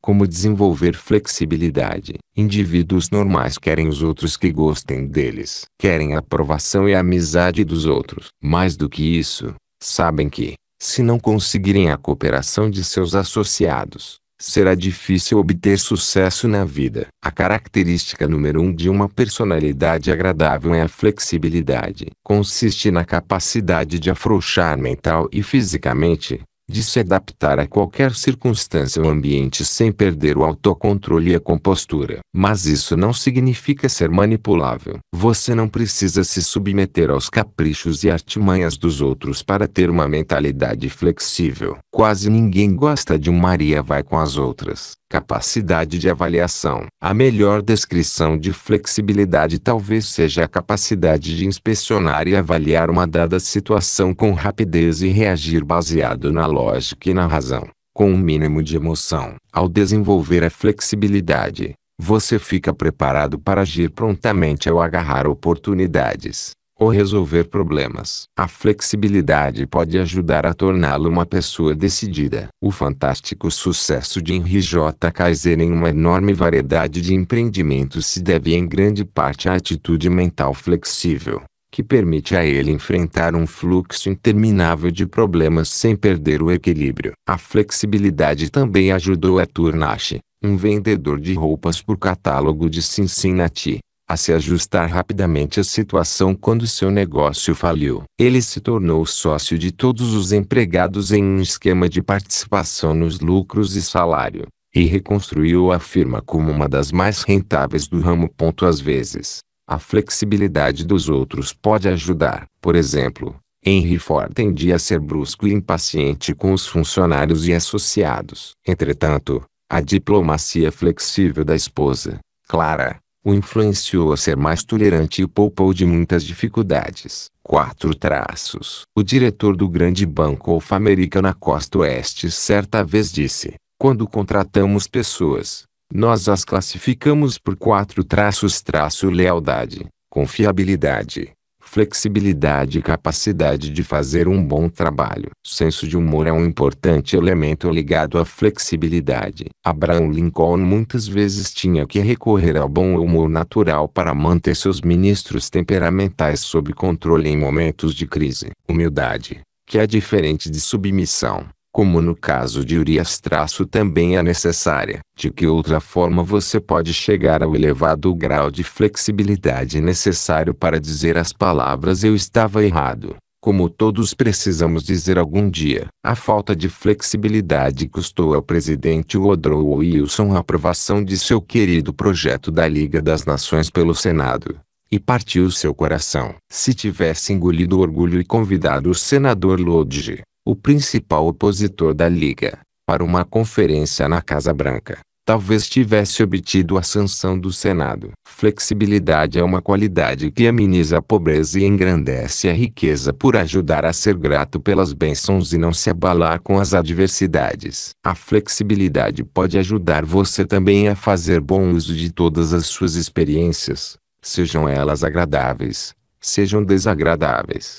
como desenvolver flexibilidade. Indivíduos normais querem os outros que gostem deles, querem a aprovação e a amizade dos outros. Mais do que isso, sabem que, se não conseguirem a cooperação de seus associados, será difícil obter sucesso na vida. A característica número um de uma personalidade agradável é a flexibilidade. Consiste na capacidade de afrouxar mental e fisicamente, de se adaptar a qualquer circunstância ou ambiente sem perder o autocontrole e a compostura. Mas isso não significa ser manipulável. Você não precisa se submeter aos caprichos e artimanhas dos outros para ter uma mentalidade flexível. Quase ninguém gosta de um Maria vai com as outras. Capacidade de avaliação. A melhor descrição de flexibilidade talvez seja a capacidade de inspecionar e avaliar uma dada situação com rapidez e reagir baseado na lógica lógica e na razão, com um mínimo de emoção. Ao desenvolver a flexibilidade, você fica preparado para agir prontamente ao agarrar oportunidades ou resolver problemas. A flexibilidade pode ajudar a torná-lo uma pessoa decidida. O fantástico sucesso de Henry J. Kaiser em uma enorme variedade de empreendimentos se deve em grande parte à atitude mental flexível que permite a ele enfrentar um fluxo interminável de problemas sem perder o equilíbrio. A flexibilidade também ajudou a Turnashi, um vendedor de roupas por catálogo de Cincinnati, a se ajustar rapidamente à situação quando seu negócio faliu. Ele se tornou sócio de todos os empregados em um esquema de participação nos lucros e salário, e reconstruiu a firma como uma das mais rentáveis do ramo. Às vezes, a flexibilidade dos outros pode ajudar. Por exemplo, Henry Ford tendia a ser brusco e impaciente com os funcionários e associados. Entretanto, a diplomacia flexível da esposa, Clara, o influenciou a ser mais tolerante e o poupou de muitas dificuldades. Quatro traços. O diretor do grande banco Alfamerica na costa oeste certa vez disse, quando contratamos pessoas, nós as classificamos por quatro traços: traço lealdade, confiabilidade, flexibilidade e capacidade de fazer um bom trabalho. senso de humor é um importante elemento ligado à flexibilidade. Abraham Lincoln muitas vezes tinha que recorrer ao bom humor natural para manter seus ministros temperamentais sob controle em momentos de crise. Humildade, que é diferente de submissão, como no caso de Urias traço também é necessária. De que outra forma você pode chegar ao elevado grau de flexibilidade necessário para dizer as palavras eu estava errado? Como todos precisamos dizer algum dia, a falta de flexibilidade custou ao presidente Woodrow Wilson a aprovação de seu querido projeto da Liga das Nações pelo Senado e partiu seu coração. Se tivesse engolido orgulho e convidado o senador Lodge, o principal opositor da Liga, para uma conferência na Casa Branca, talvez tivesse obtido a sanção do Senado. Flexibilidade é uma qualidade que ameniza a pobreza e engrandece a riqueza por ajudar a ser grato pelas bênçãos e não se abalar com as adversidades. A flexibilidade pode ajudar você também a fazer bom uso de todas as suas experiências, sejam elas agradáveis, sejam desagradáveis.